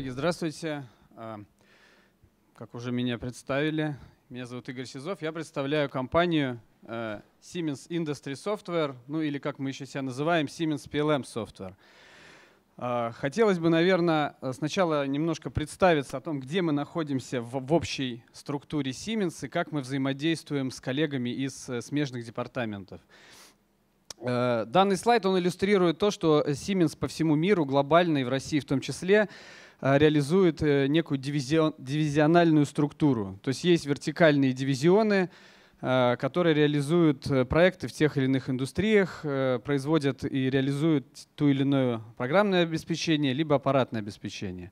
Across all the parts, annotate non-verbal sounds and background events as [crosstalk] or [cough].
Коллеги, здравствуйте. А, как уже меня представили, меня зовут Игорь Сизов. Я представляю компанию а, Siemens Industry Software, ну или как мы еще себя называем, Siemens PLM Software. А, хотелось бы, наверное, сначала немножко представиться о том, где мы находимся в общей структуре Siemens и как мы взаимодействуем с коллегами из э, смежных департаментов. Э, данный слайд он иллюстрирует то, что Siemens по всему миру, глобально и в России в том числе, а, реализует э, некую дивизион, дивизиональную структуру. То есть есть вертикальные дивизионы, а, которые реализуют э, проекты в тех или иных индустриях, э, производят и реализуют ту или иную программное обеспечение, либо аппаратное обеспечение.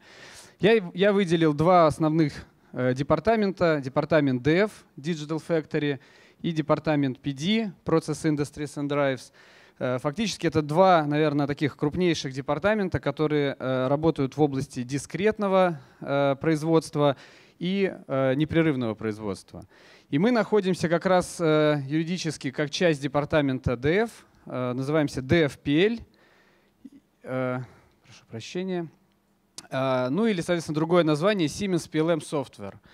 Я, я выделил два основных департамента. Департамент DF, Digital Factory, и департамент PD, Process Industries and Drives – Э, фактически это два, наверное, таких крупнейших департамента, которые э, работают в области дискретного э, производства и непрерывного производства. И мы находимся как раз юридически как часть департамента DF, называемся DFPL. прошу прощения, ну или, соответственно, другое название Siemens PLM Software –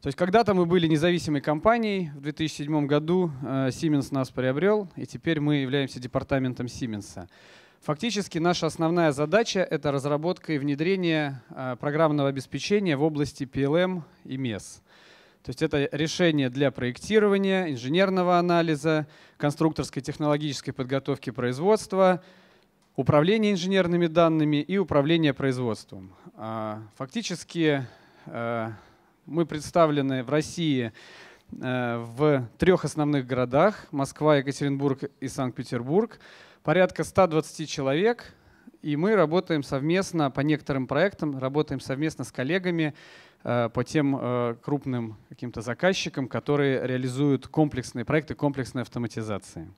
то есть когда-то мы были независимой компанией, в 2007 году э, Siemens нас приобрел, и теперь мы являемся департаментом Siemens. Фактически наша основная задача — это разработка и внедрение э, программного обеспечения в области PLM и MES. То есть это решение для проектирования, инженерного анализа, конструкторской технологической подготовки производства, управления инженерными данными и управления производством. А, фактически э, мы представлены в России э, в трех основных городах – Москва, Екатеринбург и Санкт-Петербург. Порядка 120 человек, и мы работаем совместно по некоторым проектам, работаем совместно с коллегами э, по тем э, крупным каким-то заказчикам, которые реализуют комплексные проекты комплексной автоматизации.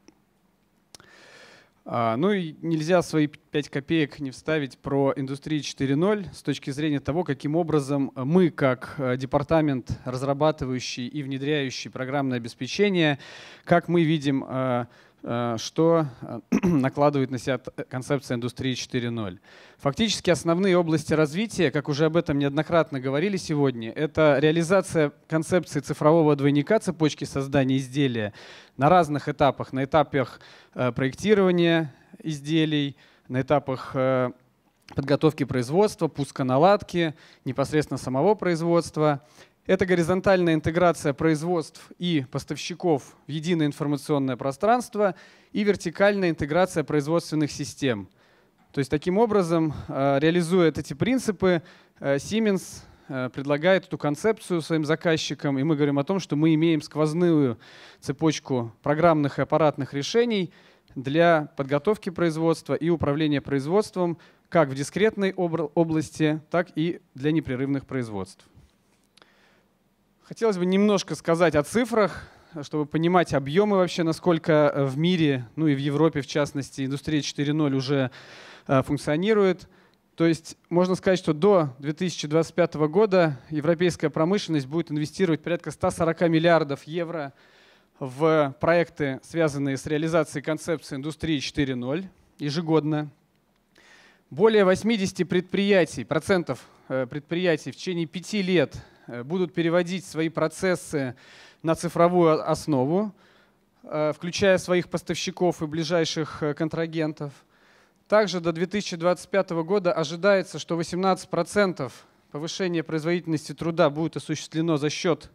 А, ну и нельзя свои 5 копеек не вставить про индустрию 4.0 с точки зрения того, каким образом мы, как э, департамент, разрабатывающий и внедряющий программное обеспечение, как мы видим э, Э, что э, [clears throat] накладывает на себя э, концепция индустрии 4.0. Фактически основные области развития, как уже об этом неоднократно говорили сегодня, это реализация концепции цифрового двойника цепочки создания изделия на разных этапах, на этапах проектирования изделий, на этапах подготовки производства, пуска наладки, непосредственно самого производства. Это горизонтальная интеграция производств и поставщиков в единое информационное пространство и вертикальная интеграция производственных систем. То есть таким образом, э, реализуя эти принципы, э, Siemens э, предлагает эту концепцию своим заказчикам, и мы говорим о том, что мы имеем сквозную цепочку программных и аппаратных решений для подготовки производства и управления производством как в дискретной области, так и для непрерывных производств. Хотелось бы немножко сказать о цифрах, чтобы понимать объемы вообще, насколько э, в мире, ну и в Европе в частности, индустрия 4.0 уже э, функционирует. То есть можно сказать, что до 2025 года европейская промышленность будет инвестировать порядка 140 миллиардов евро в проекты, связанные с реализацией концепции индустрии 4.0 ежегодно. Более 80 предприятий, процентов э, предприятий в течение пяти лет Э, будут переводить свои процессы на цифровую основу, э, включая своих поставщиков и ближайших э, контрагентов. Также до 2025 года ожидается, что 18% повышения производительности труда будет осуществлено за счет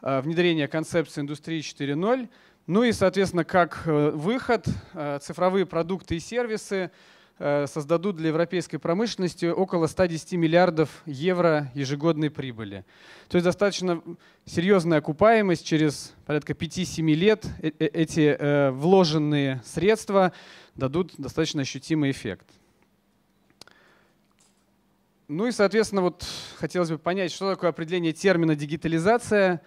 внедрения концепции индустрии 4.0. Ну и, соответственно, как выход, цифровые продукты и сервисы – Э, создадут для европейской промышленности около 110 миллиардов евро ежегодной прибыли. То есть достаточно серьезная окупаемость через порядка 5-7 лет. Э, э, эти вложенные средства дадут достаточно ощутимый эффект. Ну и, соответственно, вот хотелось бы понять, что такое определение термина «дигитализация»,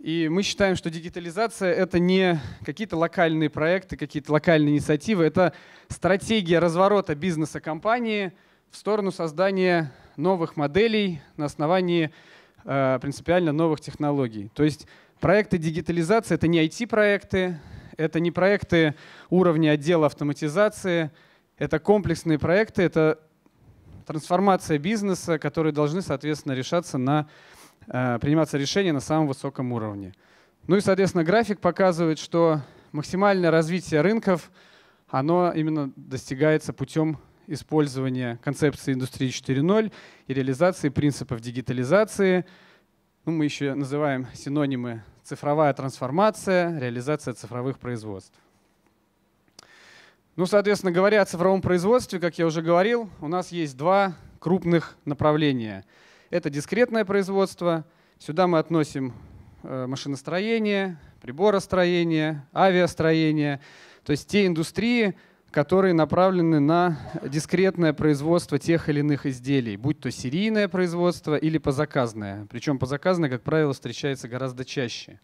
и мы считаем, что дигитализация — это не какие-то локальные проекты, какие-то локальные инициативы, это стратегия разворота бизнеса компании в сторону создания новых моделей на основании э, принципиально новых технологий. То есть проекты дигитализации — это не IT-проекты, это не проекты уровня отдела автоматизации, это комплексные проекты, это трансформация бизнеса, которые должны, соответственно, решаться на Э, приниматься решения на самом высоком уровне. Ну и, соответственно, график показывает, что максимальное развитие рынков, оно именно достигается путем использования концепции индустрии 4.0 и реализации принципов дигитализации. Ну, мы еще называем синонимы цифровая трансформация, реализация цифровых производств. Ну, соответственно, говоря о цифровом производстве, как я уже говорил, у нас есть два крупных направления – это дискретное производство. Сюда мы относим э, машиностроение, приборостроение, авиастроение, то есть те индустрии, которые направлены на дискретное производство тех или иных изделий, будь то серийное производство или позаказное. Причем позаказное, как правило, встречается гораздо чаще.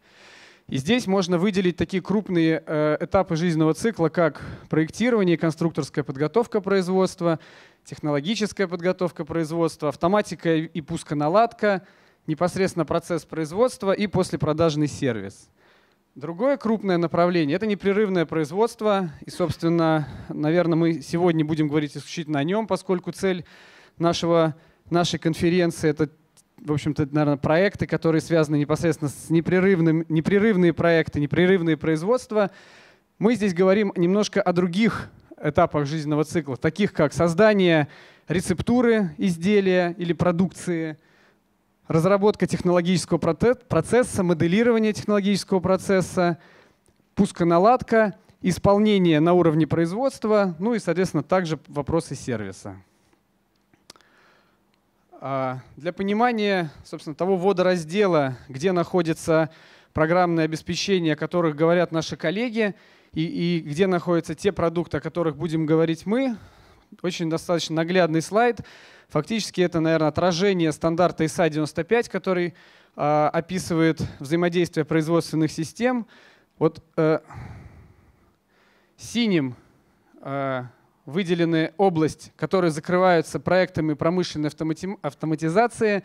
И здесь можно выделить такие крупные э, этапы жизненного цикла, как проектирование и конструкторская подготовка производства, технологическая подготовка производства, автоматика и пусконаладка, непосредственно процесс производства и послепродажный сервис. Другое крупное направление — это непрерывное производство. И, собственно, наверное, мы сегодня будем говорить исключительно о нем, поскольку цель нашего, нашей конференции — это в общем-то, наверное, проекты, которые связаны непосредственно с непрерывным, непрерывные проекты, непрерывные производства. Мы здесь говорим немножко о других этапах жизненного цикла, таких как создание рецептуры изделия или продукции, разработка технологического процесса, моделирование технологического процесса, пусконаладка, исполнение на уровне производства, ну и, соответственно, также вопросы сервиса. А, для понимания, собственно, того водораздела, где находится программное обеспечение, о которых говорят наши коллеги, и, и где находятся те продукты, о которых будем говорить мы. Очень достаточно наглядный слайд. Фактически это, наверное, отражение стандарта ISA 95, который э, описывает взаимодействие производственных систем. Вот э, синим э, выделены область, которые закрываются проектами промышленной автомати автоматизации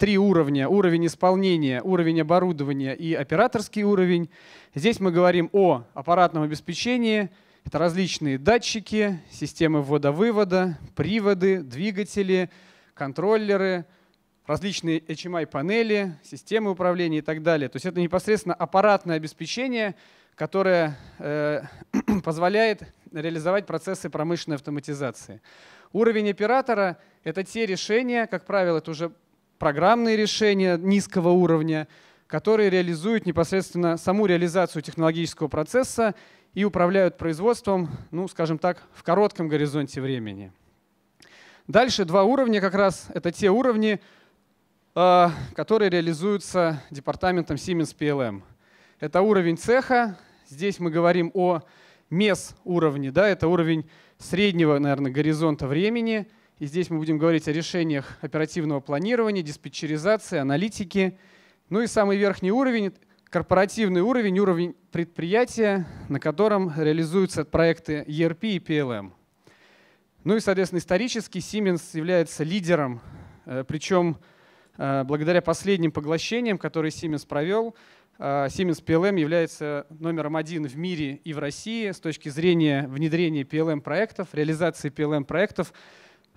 три уровня. Уровень исполнения, уровень оборудования и операторский уровень. Здесь мы говорим о аппаратном обеспечении. Это различные датчики, системы ввода-вывода, приводы, двигатели, контроллеры, различные HMI-панели, системы управления и так далее. То есть это непосредственно аппаратное обеспечение, которое э, [clears throat] позволяет реализовать процессы промышленной автоматизации. Уровень оператора — это те решения, как правило, это уже программные решения низкого уровня, которые реализуют непосредственно саму реализацию технологического процесса и управляют производством, ну, скажем так, в коротком горизонте времени. Дальше два уровня как раз — это те уровни, э, которые реализуются департаментом Siemens PLM. Это уровень цеха. Здесь мы говорим о мес уровне, да, это уровень среднего, наверное, горизонта времени — и здесь мы будем говорить о решениях оперативного планирования, диспетчеризации, аналитики. Ну и самый верхний уровень — корпоративный уровень, уровень предприятия, на котором реализуются проекты ERP и PLM. Ну и, соответственно, исторически Siemens является лидером, э, причем э, благодаря последним поглощениям, которые Siemens провел, э, Siemens PLM является номером один в мире и в России с точки зрения внедрения PLM-проектов, реализации PLM-проектов.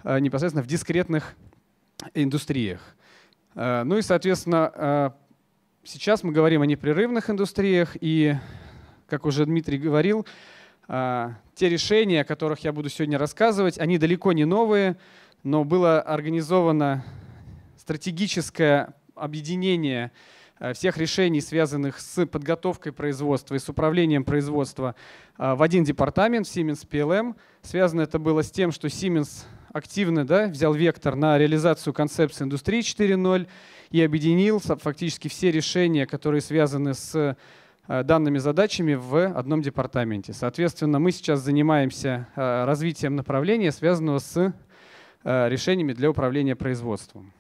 Э, непосредственно в дискретных индустриях. Э, ну и, соответственно, э, сейчас мы говорим о непрерывных индустриях, и, как уже Дмитрий говорил, те решения, о которых я буду сегодня рассказывать, они далеко не новые, но было организовано стратегическое объединение всех решений, связанных с подготовкой производства и с управлением производства в один департамент Siemens PLM. Связано это было с тем, что Siemens активно да, взял вектор на реализацию концепции индустрии 4.0 и объединил фактически все решения, которые связаны с э, данными задачами в одном департаменте. Соответственно, мы сейчас занимаемся э, развитием направления, связанного с э, решениями для управления производством.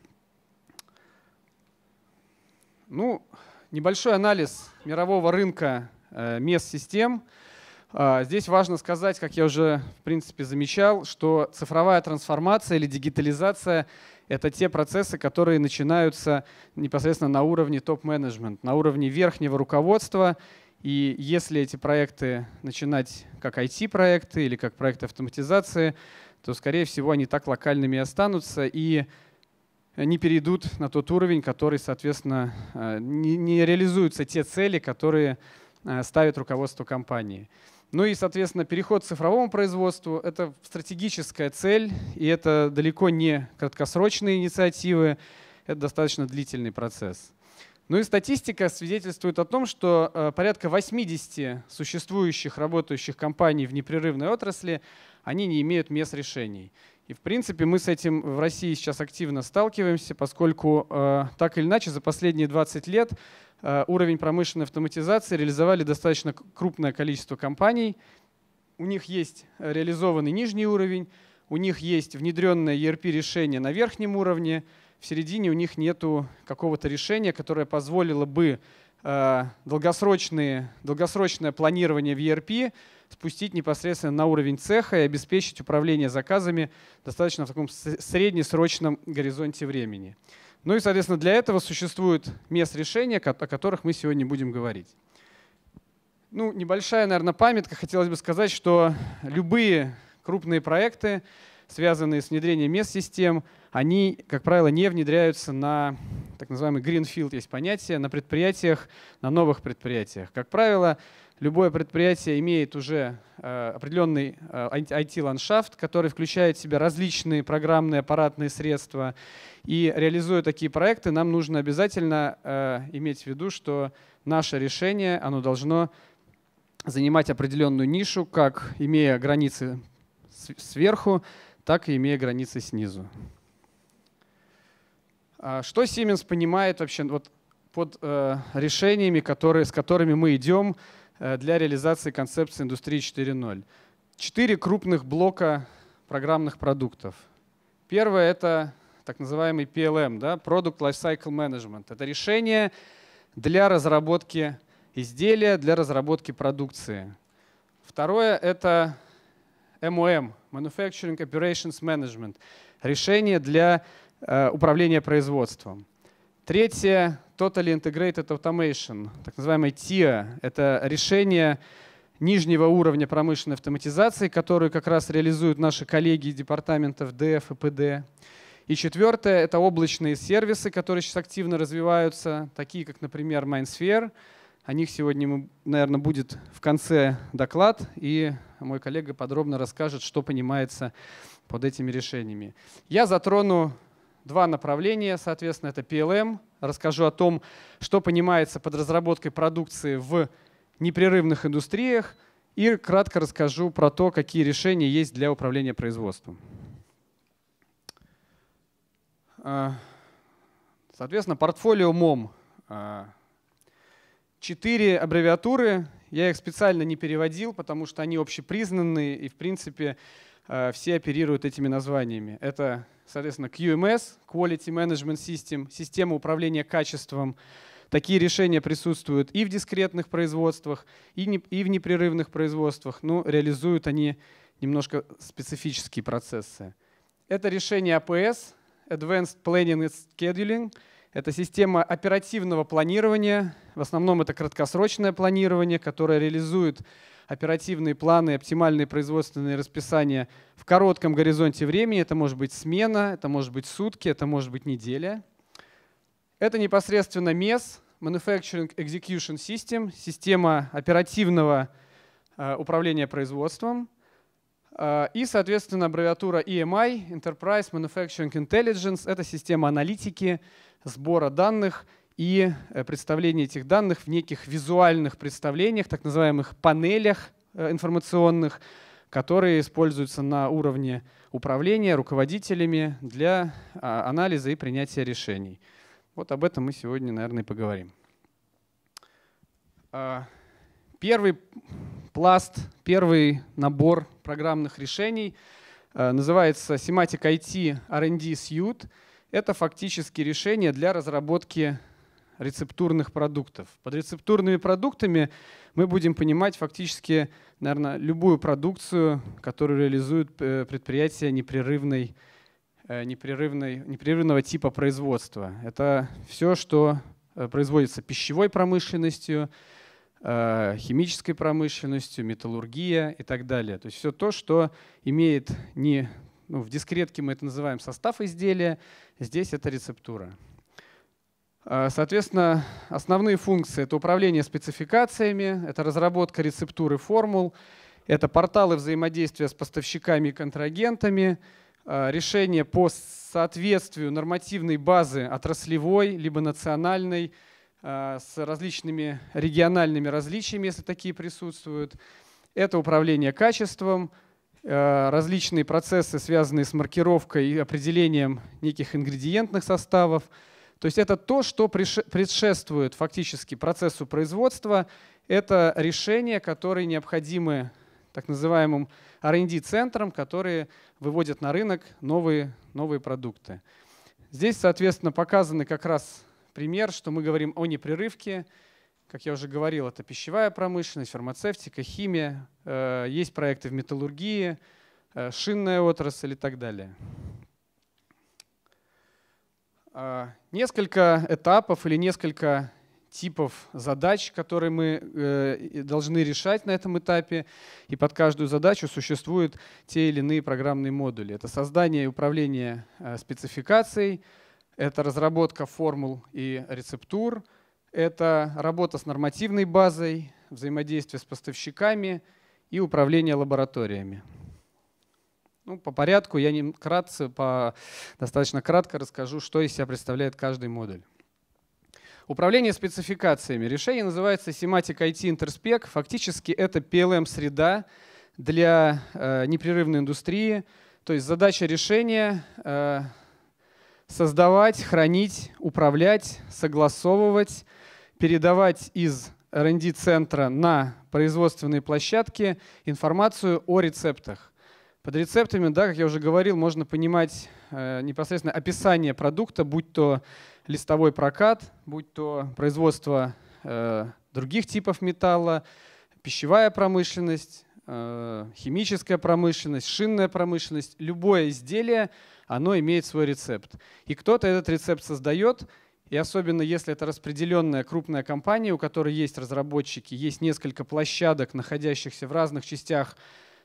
Ну, небольшой анализ мирового рынка MES-систем – а, здесь важно сказать, как я уже, в принципе, замечал, что цифровая трансформация или дигитализация — это те процессы, которые начинаются непосредственно на уровне топ-менеджмент, на уровне верхнего руководства. И если эти проекты начинать как IT-проекты или как проекты автоматизации, то, скорее всего, они так локальными и останутся. И не перейдут на тот уровень, который, соответственно, э, не реализуются те цели, которые э, ставит руководство компании. Ну и, соответственно, переход к цифровому производству — это стратегическая цель, и это далеко не краткосрочные инициативы, это достаточно длительный процесс. Ну и статистика свидетельствует о том, что э, порядка 80 существующих работающих компаний в непрерывной отрасли, они не имеют мест решений. И в принципе мы с этим в России сейчас активно сталкиваемся, поскольку э, так или иначе за последние 20 лет Э, уровень промышленной автоматизации реализовали достаточно крупное количество компаний. У них есть э, реализованный нижний уровень, у них есть внедренное ERP-решение на верхнем уровне, в середине у них нет какого-то решения, которое позволило бы э, долгосрочные, долгосрочное планирование в ERP спустить непосредственно на уровень цеха и обеспечить управление заказами достаточно в таком среднесрочном горизонте времени. Ну и, соответственно, для этого существует мест решения, о которых мы сегодня будем говорить. Ну, небольшая, наверное, памятка. Хотелось бы сказать, что любые крупные проекты, связанные с внедрением мест систем, они, как правило, не внедряются на так называемый greenfield, есть понятие, на предприятиях, на новых предприятиях. Как правило, любое предприятие имеет уже э, определенный IT-ландшафт, э, который включает в себя различные программные, аппаратные средства. И реализуя такие проекты, нам нужно обязательно э, иметь в виду, что наше решение, оно должно занимать определенную нишу, как имея границы сверху, так и имея границы снизу. А что Siemens понимает вообще вот под решениями, которые, с которыми мы идем, Э, для реализации концепции индустрии 4.0. Четыре крупных блока программных продуктов. Первое — это так называемый PLM, да, Product Lifecycle Management. Это решение для разработки изделия, для разработки продукции. Второе — это MOM, Manufacturing Operations Management, решение для э, управления производством. Третье Totally Integrated Automation, так называемая TIA. Это решение нижнего уровня промышленной автоматизации, которую как раз реализуют наши коллеги из департаментов ДФ и ПД. И четвертое — это облачные сервисы, которые сейчас активно развиваются, такие как, например, MindSphere. О них сегодня, наверное, будет в конце доклад, и мой коллега подробно расскажет, что понимается под этими решениями. Я затрону два направления, соответственно, это PLM. Расскажу о том, что понимается под разработкой продукции в непрерывных индустриях, и кратко расскажу про то, какие решения есть для управления производством. А, соответственно, портфолио МОМ. А, четыре аббревиатуры. Я их специально не переводил, потому что они общепризнанные, и, в принципе, Э, все оперируют этими названиями. Это, соответственно, QMS, Quality Management System, система управления качеством. Такие решения присутствуют и в дискретных производствах, и, в непрерывных производствах, но ну, реализуют они немножко специфические процессы. Это решение APS, Advanced Planning and Scheduling. Это система оперативного планирования. В основном это краткосрочное планирование, которое реализует оперативные планы, оптимальные производственные расписания в коротком горизонте времени. Это может быть смена, это может быть сутки, это может быть неделя. Это непосредственно MES, Manufacturing Execution System, система оперативного э, управления производством. Э, и, соответственно, аббревиатура EMI, Enterprise Manufacturing Intelligence, это система аналитики, сбора данных – и э, представление этих данных в неких визуальных представлениях, так называемых панелях э, информационных, которые используются на уровне управления руководителями для а, анализа и принятия решений. Вот об этом мы сегодня, наверное, и поговорим. А, первый пласт, первый набор программных решений э, называется Sematic IT R&D Suite. Это фактически решение для разработки рецептурных продуктов. Под рецептурными продуктами мы будем понимать фактически, наверное, любую продукцию, которую реализует э, предприятие непрерывной, э, непрерывной, непрерывного типа производства. Это все, что э, производится пищевой промышленностью, химической промышленностью, металлургия и так далее. То есть все то, что имеет не ну, в дискретке мы это называем состав изделия, здесь это рецептура. А, соответственно, основные функции — это управление спецификациями, это разработка рецептуры формул, это порталы взаимодействия с поставщиками и контрагентами, а, решение по соответствию нормативной базы отраслевой либо национальной а, с различными региональными различиями, если такие присутствуют. Это управление качеством, различные процессы, связанные с маркировкой и определением неких ингредиентных составов — то есть это то, что предшествует фактически процессу производства. Это решения, которые необходимы так называемым R&D-центрам, которые выводят на рынок новые, новые продукты. Здесь, соответственно, показаны как раз пример, что мы говорим о непрерывке. Как я уже говорил, это пищевая промышленность, фармацевтика, химия. Э, есть проекты в металлургии, э, шинная отрасль и так далее. А, несколько этапов или несколько типов задач, которые мы э, должны решать на этом этапе. И под каждую задачу существуют те или иные программные модули. Это создание и управление э, спецификацией, это разработка формул и рецептур, это работа с нормативной базой, взаимодействие с поставщиками и управление лабораториями. Ну, по порядку я не кратце, по, достаточно кратко расскажу, что из себя представляет каждый модуль. Управление спецификациями. Решение называется Sematic IT Interspec. Фактически это PLM-среда для э, непрерывной индустрии. То есть задача решения э, создавать, хранить, управлять, согласовывать, передавать из R&D центра на производственные площадки информацию о рецептах. Под рецептами, да, как я уже говорил, можно понимать э, непосредственно описание продукта, будь то листовой прокат, будь то производство э, других типов металла, пищевая промышленность, э, химическая промышленность, шинная промышленность. Любое изделие, оно имеет свой рецепт. И кто-то этот рецепт создает, и особенно если это распределенная крупная компания, у которой есть разработчики, есть несколько площадок, находящихся в разных частях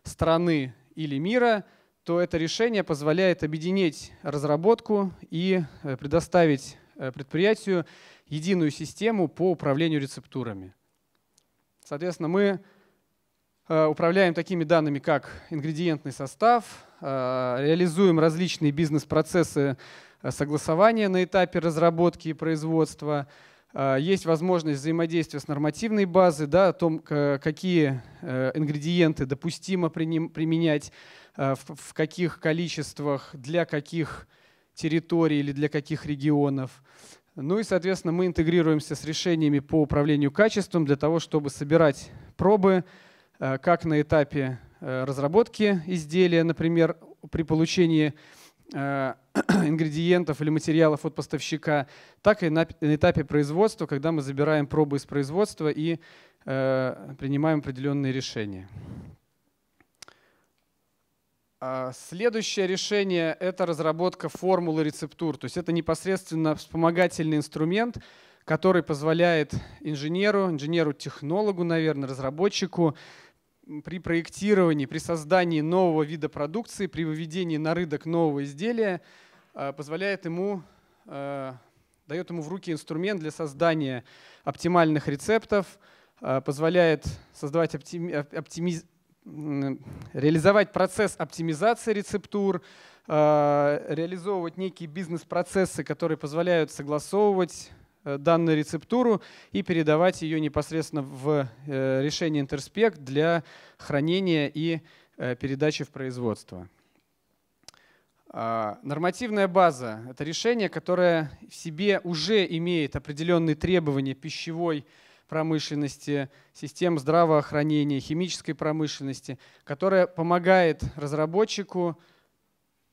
страны или мира, то это решение позволяет объединить разработку и э, предоставить э, предприятию единую систему по управлению рецептурами. Соответственно, мы э, управляем такими данными, как ингредиентный состав, реализуем различные бизнес-процессы согласования на этапе разработки и производства, а, есть возможность взаимодействия с нормативной базой, да, о том, какие э, ингредиенты допустимо применять, а, в каких количествах, для каких территорий или для каких регионов. Ну и, соответственно, мы интегрируемся с решениями по управлению качеством для того, чтобы собирать пробы а, как на этапе э, разработки изделия, например, при получении Э, [clears throat] ингредиентов или материалов от поставщика, так и на этапе производства, когда мы забираем пробы из производства и э, принимаем определенные решения. А, следующее решение – это разработка формулы рецептур. То есть это непосредственно вспомогательный инструмент, который позволяет инженеру, инженеру-технологу, наверное, разработчику при проектировании, при создании нового вида продукции, при выведении на рынок нового изделия э, позволяет ему, э, дает ему в руки инструмент для создания оптимальных рецептов, э, позволяет создавать оптими, оптими, реализовать процесс оптимизации рецептур, реализовывать некие бизнес-процессы, которые позволяют согласовывать Э, данную рецептуру и передавать ее непосредственно в э, решение Интерспект для хранения и э, передачи в производство. А, нормативная база – это решение, которое в себе уже имеет определенные требования пищевой промышленности, систем здравоохранения, химической промышленности, которая помогает разработчику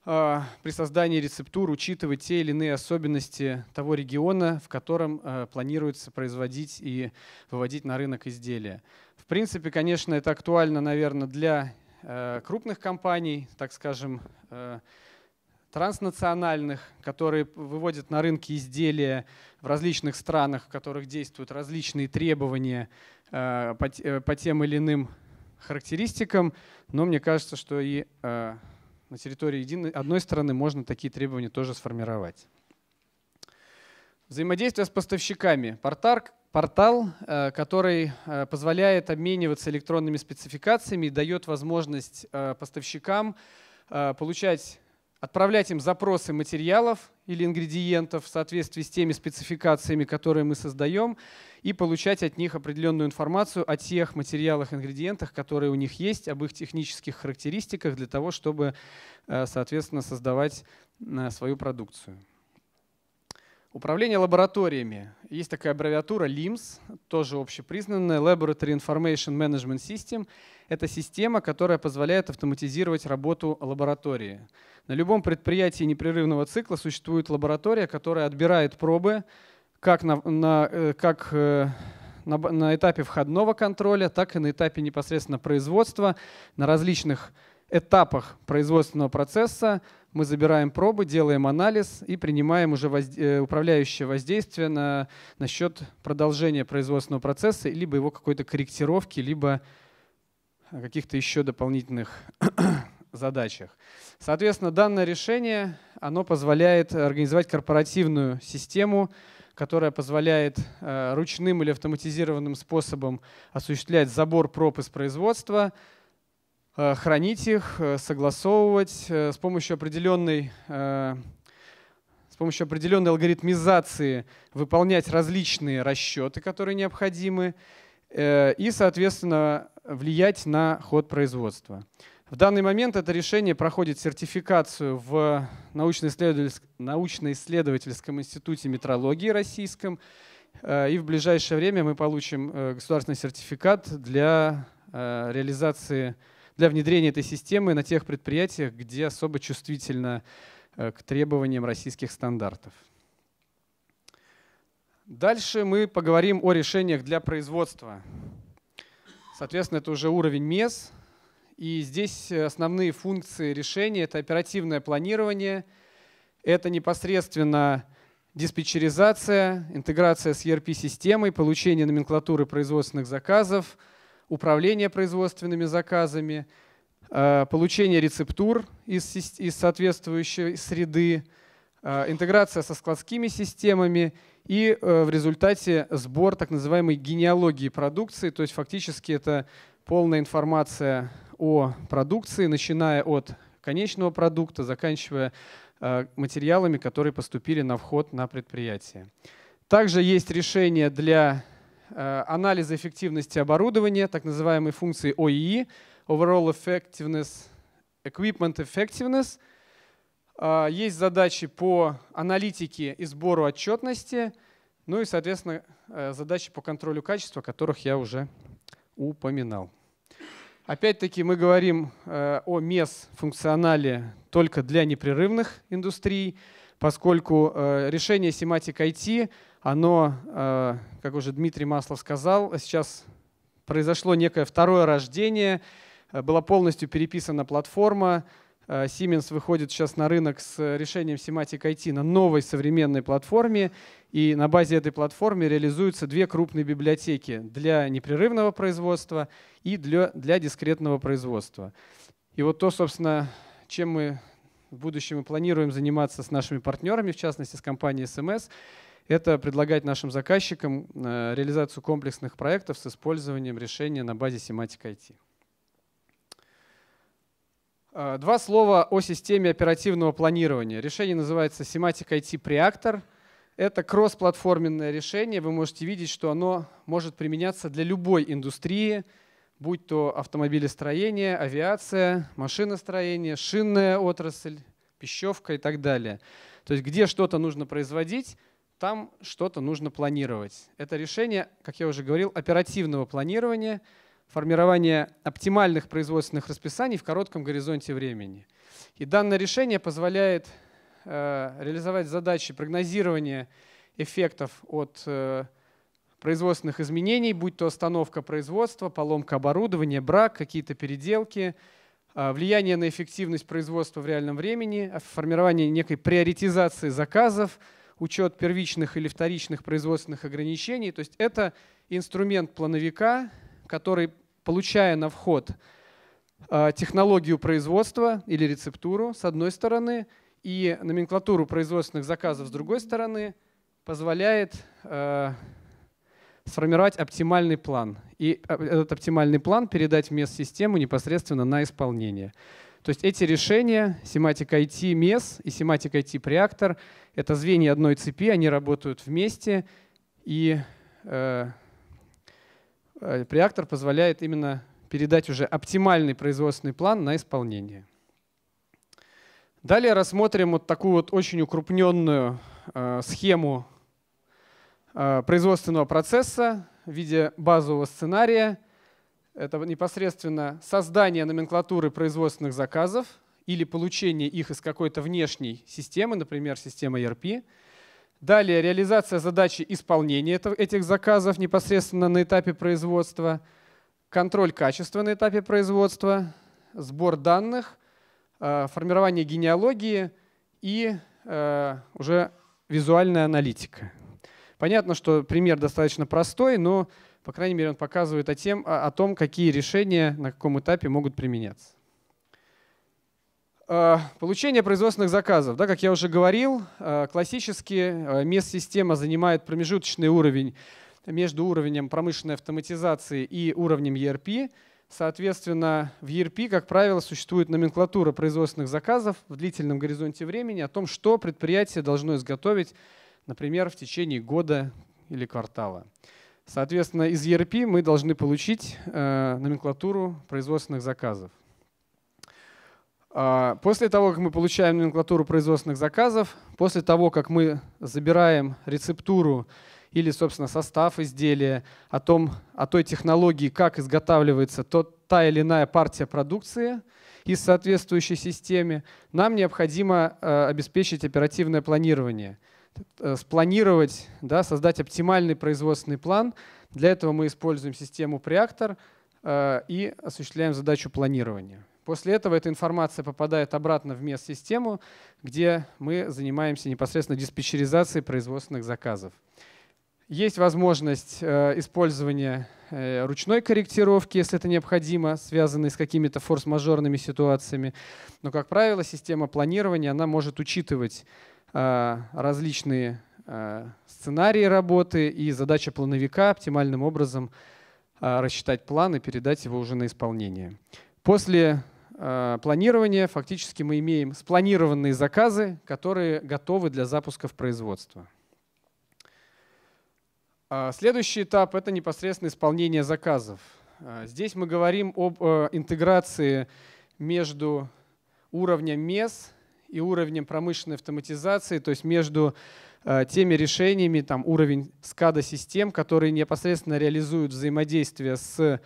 а, при создании рецептур учитывать те или иные особенности того региона, в котором а, планируется производить и выводить на рынок изделия. В принципе, конечно, это актуально, наверное, для а, крупных компаний, так скажем, транснациональных, которые выводят на рынки изделия в различных странах, в которых действуют различные требования э, по тем или иным характеристикам, но мне кажется, что и на территории единой, одной страны можно такие требования тоже сформировать. Взаимодействие с поставщиками. портАрк портал, э, который э, позволяет обмениваться электронными спецификациями и дает возможность э, поставщикам получать отправлять им запросы материалов или ингредиентов в соответствии с теми спецификациями, которые мы создаем, и получать от них определенную информацию о тех материалах, ингредиентах, которые у них есть, об их технических характеристиках для того, чтобы, э, соответственно, создавать э, свою продукцию. Управление лабораториями. Есть такая аббревиатура LIMS, тоже общепризнанная, Laboratory Information Management System – это система, которая позволяет автоматизировать работу лаборатории. На любом предприятии непрерывного цикла существует лаборатория, которая отбирает пробы как на, на, э, как, э, на, на этапе входного контроля, так и на этапе непосредственно производства, на различных этапах производственного процесса мы забираем пробы, делаем анализ и принимаем уже возде э, управляющее воздействие на, на продолжения производственного процесса, либо его какой-то корректировки, либо каких-то еще дополнительных [clears throat] задачах. Соответственно, данное решение оно позволяет организовать корпоративную систему, которая позволяет э, ручным или автоматизированным способом осуществлять забор проб из производства, э, хранить их, э, согласовывать с помощью определенной с помощью определенной алгоритмизации выполнять различные расчеты, которые необходимы, и, соответственно, влиять на ход производства. В данный момент это решение проходит сертификацию в научно-исследовательском институте метрологии российском, э, и в ближайшее время мы получим э, государственный сертификат для э, реализации, для внедрения этой системы на тех предприятиях, где особо чувствительно к требованиям российских стандартов. Дальше мы поговорим о решениях для производства Соответственно, это уже уровень МЕС. И здесь основные функции решения — это оперативное планирование, это непосредственно диспетчеризация, интеграция с ERP-системой, получение номенклатуры производственных заказов, управление производственными заказами, э, получение рецептур из, из соответствующей среды, э, интеграция со складскими системами — и э, в результате сбор так называемой генеалогии продукции, то есть фактически это полная информация о продукции, начиная от конечного продукта, заканчивая э, материалами, которые поступили на вход на предприятие. Также есть решение для э, анализа эффективности оборудования, так называемой функции ОИИ, Overall Effectiveness, Equipment Effectiveness – а, есть задачи по аналитике и сбору отчетности, ну и, соответственно, э, задачи по контролю качества, о которых я уже упоминал. Опять-таки мы говорим э, о MES-функционале только для непрерывных индустрий, поскольку э, решение семантик IT, оно, как уже Дмитрий Маслов сказал, сейчас произошло некое второе рождение, была полностью переписана платформа, Э, Siemens выходит сейчас на рынок с э, решением Sematic IT на новой современной платформе, и на базе этой платформы реализуются две крупные библиотеки для непрерывного производства и для, для дискретного производства. И вот то, собственно, чем мы в будущем и планируем заниматься с нашими партнерами, в частности с компанией SMS, это предлагать нашим заказчикам э, реализацию комплексных проектов с использованием решения на базе Sematic IT. Э, два слова о системе оперативного планирования. Решение называется Sematic IT Preactor. Это кроссплатформенное решение. Вы можете видеть, что оно может применяться для любой индустрии, будь то автомобилестроение, авиация, машиностроение, шинная отрасль, пищевка и так далее. То есть где что-то нужно производить, там что-то нужно планировать. Это решение, как я уже говорил, оперативного планирования – формирование оптимальных производственных расписаний в коротком горизонте времени. И данное решение позволяет э, реализовать задачи прогнозирования эффектов от э, производственных изменений, будь то остановка производства, поломка оборудования, брак, какие-то переделки, э, влияние на эффективность производства в реальном времени, а формирование некой приоритизации заказов, учет первичных или вторичных производственных ограничений. То есть это инструмент плановика, который, получая на вход а, технологию производства или рецептуру с одной стороны и номенклатуру производственных заказов с другой стороны, позволяет а, сформировать оптимальный план. И а, этот оптимальный план передать в MES-систему непосредственно на исполнение. То есть эти решения, Semantic IT MES и Semantic IT Preactor, это звенья одной цепи, они работают вместе, и э, Преактор э, позволяет именно передать уже оптимальный производственный план на исполнение. Далее рассмотрим вот такую вот очень укрупненную э, схему э, производственного процесса в виде базового сценария. Это непосредственно создание номенклатуры производственных заказов или получение их из какой-то внешней системы, например, системы ERP – Далее реализация задачи исполнения этих заказов непосредственно на этапе производства, контроль качества на этапе производства, сбор данных, э, формирование генеалогии и э, уже визуальная аналитика. Понятно, что пример достаточно простой, но, по крайней мере, он показывает о, тем, о том, какие решения на каком этапе могут применяться. Э, получение производственных заказов. Да, как я уже говорил, э, классически э, мест-система занимает промежуточный уровень между уровнем промышленной автоматизации и уровнем ERP. Соответственно, в ERP, как правило, существует номенклатура производственных заказов в длительном горизонте времени о том, что предприятие должно изготовить, например, в течение года или квартала. Соответственно, из ERP мы должны получить номенклатуру производственных заказов. А, после того, как мы получаем номенклатуру производственных заказов, после того, как мы забираем рецептуру или, собственно, состав изделия, о, том, о той технологии, как изготавливается тот, та или иная партия продукции из соответствующей системы нам необходимо э, обеспечить оперативное планирование, э, спланировать, да, создать оптимальный производственный план. Для этого мы используем систему «Преактор» э, и осуществляем задачу планирования. После этого эта информация попадает обратно в MES-систему, где мы занимаемся непосредственно диспетчеризацией производственных заказов. Есть возможность э, использования э, ручной корректировки, если это необходимо, связанной с какими-то форс-мажорными ситуациями. Но, как правило, система планирования она может учитывать э, различные сценарии работы, и задача плановика оптимальным образом рассчитать план и передать его уже на исполнение. После Э, планирования фактически мы имеем спланированные заказы, которые готовы для запуска в производство. А, следующий этап — это непосредственно исполнение заказов. А, здесь мы говорим об э, интеграции между уровнем МЕС и уровнем промышленной автоматизации, то есть между э, теми решениями, там уровень SCADA-систем, которые непосредственно реализуют взаимодействие с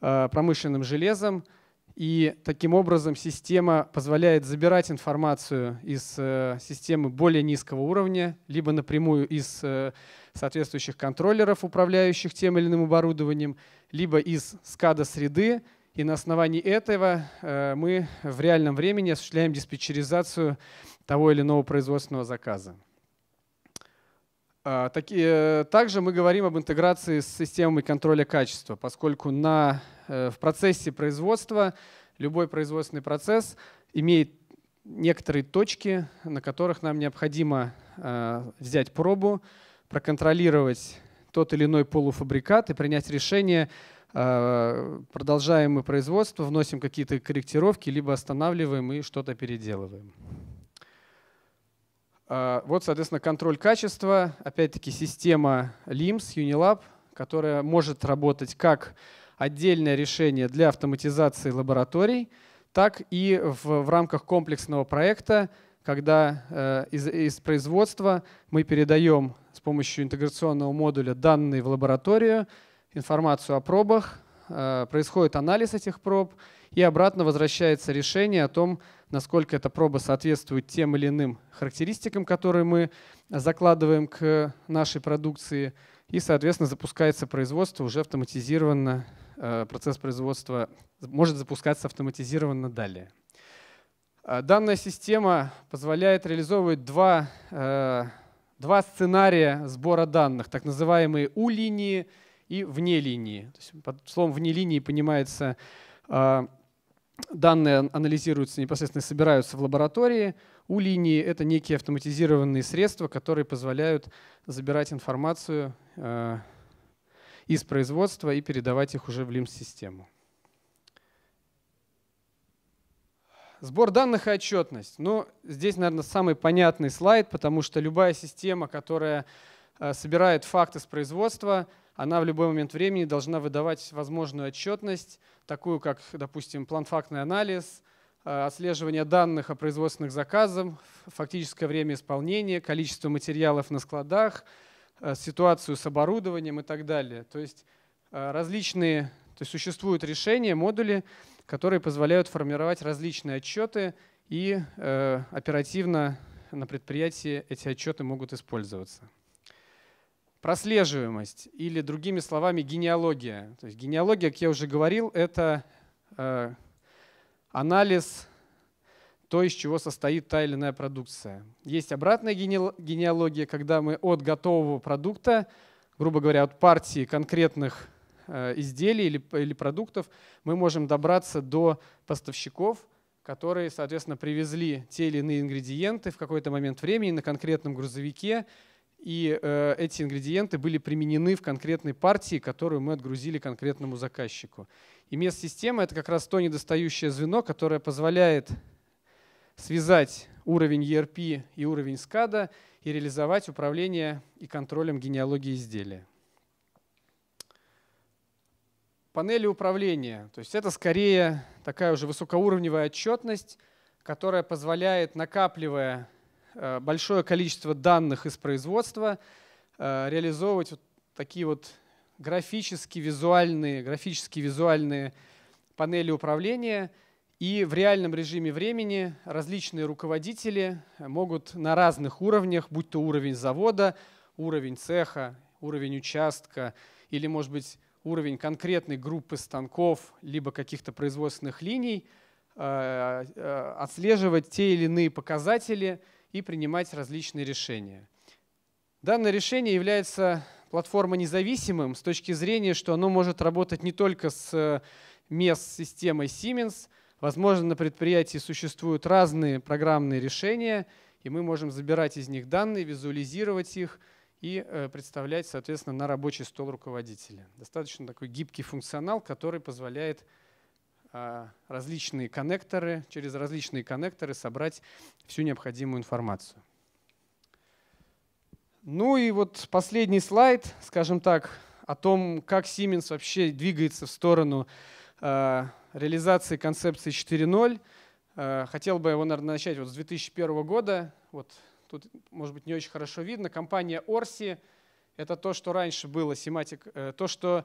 промышленным железом — и таким образом система позволяет забирать информацию из э, системы более низкого уровня, либо напрямую из э, соответствующих контроллеров, управляющих тем или иным оборудованием, либо из скада среды. И на основании этого э, мы в реальном времени осуществляем диспетчеризацию того или иного производственного заказа. А, также мы говорим об интеграции с системой контроля качества, поскольку на Э, в процессе производства любой производственный процесс имеет некоторые точки, на которых нам необходимо э, взять пробу, проконтролировать тот или иной полуфабрикат и принять решение, э, продолжаем мы производство, вносим какие-то корректировки, либо останавливаем и что-то переделываем. Вот, соответственно, контроль качества. Опять-таки система LIMS, Unilab, которая может работать как отдельное решение для автоматизации лабораторий, так и в, в рамках комплексного проекта, когда э, из, из производства мы передаем с помощью интеграционного модуля данные в лабораторию, информацию о пробах, э, происходит анализ этих проб, и обратно возвращается решение о том, насколько эта проба соответствует тем или иным характеристикам, которые мы закладываем к нашей продукции, и, соответственно, запускается производство уже автоматизированно Э, процесс производства может запускаться автоматизированно далее. Э, данная система позволяет реализовывать два, э, два сценария сбора данных, так называемые у линии и вне линии. То есть под словом вне линии понимается, данные анализируются непосредственно собираются в лаборатории. У линии это некие автоматизированные средства, которые позволяют забирать информацию из производства и передавать их уже в лимс систему Сбор данных и отчетность. Ну, здесь, наверное, самый понятный слайд, потому что любая система, которая э, собирает факты с производства, она в любой момент времени должна выдавать возможную отчетность, такую как, допустим, план-фактный анализ, э, отслеживание данных о производственных заказах, фактическое время исполнения, количество материалов на складах – Э, ситуацию с оборудованием и так далее. То есть э, различные, то есть существуют решения, модули, которые позволяют формировать различные отчеты и э, оперативно на предприятии эти отчеты могут использоваться. Прослеживаемость или, другими словами, генеалогия. То есть генеалогия, как я уже говорил, это анализ то, из чего состоит та или иная продукция. Есть обратная генеалогия, когда мы от готового продукта, грубо говоря, от партии конкретных э, изделий или, или продуктов, мы можем добраться до поставщиков, которые, соответственно, привезли те или иные ингредиенты в какой-то момент времени на конкретном грузовике, и э, эти ингредиенты были применены в конкретной партии, которую мы отгрузили конкретному заказчику. И мест системы это как раз то недостающее звено, которое позволяет связать уровень ERP и уровень SCADA и реализовать управление и контролем генеалогии изделия. Панели управления. То есть это скорее такая уже высокоуровневая отчетность, которая позволяет, накапливая э, большое количество данных из производства, э, реализовывать вот такие вот графически визуальные, графически визуальные панели управления – и в реальном режиме времени различные руководители могут на разных уровнях, будь то уровень завода, уровень цеха, уровень участка или, может быть, уровень конкретной группы станков либо каких-то производственных линий, э, э, отслеживать те или иные показатели и принимать различные решения. Данное решение является платформа независимым с точки зрения, что оно может работать не только с э, мест системой Siemens – Возможно, на предприятии существуют разные программные решения, и мы можем забирать из них данные, визуализировать их и э, представлять, соответственно, на рабочий стол руководителя. Достаточно такой гибкий функционал, который позволяет а, различные коннекторы, через различные коннекторы собрать всю необходимую информацию. Ну и вот последний слайд, скажем так, о том, как Siemens вообще двигается в сторону а, реализации концепции 4.0. Э, хотел бы его, наверное, начать вот с 2001 года. Вот тут, может быть, не очень хорошо видно. Компания Orsi — это то, что раньше было Sematic, э, то, что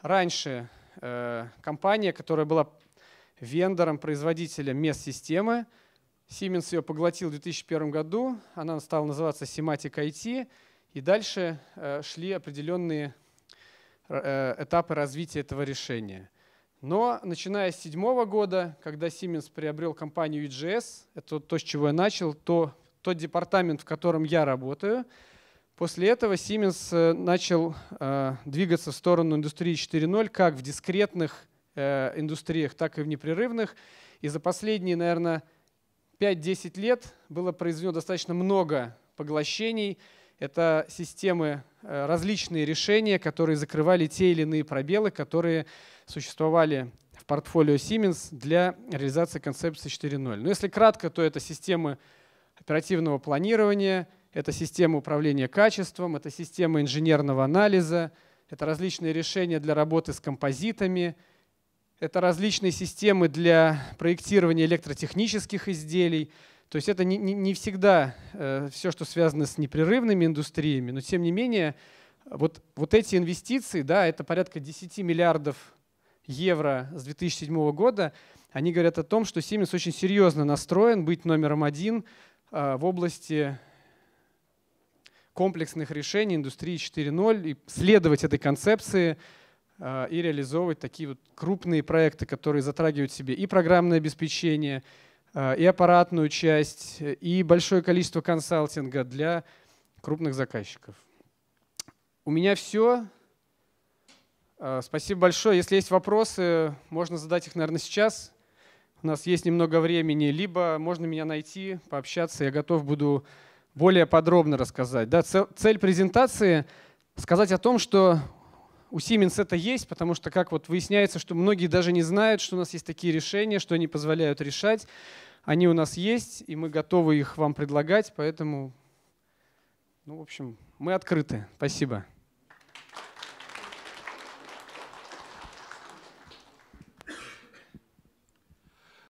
раньше э, компания, которая была вендором, производителем мест системы, Siemens ее поглотил в 2001 году, она стала называться Sematic IT, и дальше шли определенные этапы развития этого решения. Но начиная с седьмого года, когда Siemens приобрел компанию EGS, это то, с чего я начал, то тот департамент, в котором я работаю, после этого Siemens э, начал э, двигаться в сторону индустрии 4.0 как в дискретных э, индустриях, так и в непрерывных. И за последние, наверное, 5-10 лет было произведено достаточно много поглощений – это системы, э, различные решения, которые закрывали те или иные пробелы, которые существовали в портфолио Siemens для реализации концепции 4.0. Но если кратко, то это системы оперативного планирования, это система управления качеством, это система инженерного анализа, это различные решения для работы с композитами, это различные системы для проектирования электротехнических изделий, то есть это не, не, не всегда э, все, что связано с непрерывными индустриями, но тем не менее вот, вот эти инвестиции, да, это порядка 10 миллиардов евро с 2007 года, они говорят о том, что Siemens очень серьезно настроен быть номером один э, в области комплексных решений индустрии 4.0 и следовать этой концепции э, и реализовывать такие вот крупные проекты, которые затрагивают себе и программное обеспечение, Э, и аппаратную часть, и большое количество консалтинга для крупных заказчиков. У меня все. Э, спасибо большое. Если есть вопросы, можно задать их, наверное, сейчас. У нас есть немного времени. Либо можно меня найти, пообщаться. Я готов буду более подробно рассказать. Да, цель презентации — сказать о том, что у Siemens это есть, потому что, как вот выясняется, что многие даже не знают, что у нас есть такие решения, что они позволяют решать. Они у нас есть, и мы готовы их вам предлагать, поэтому, ну, в общем, мы открыты. Спасибо.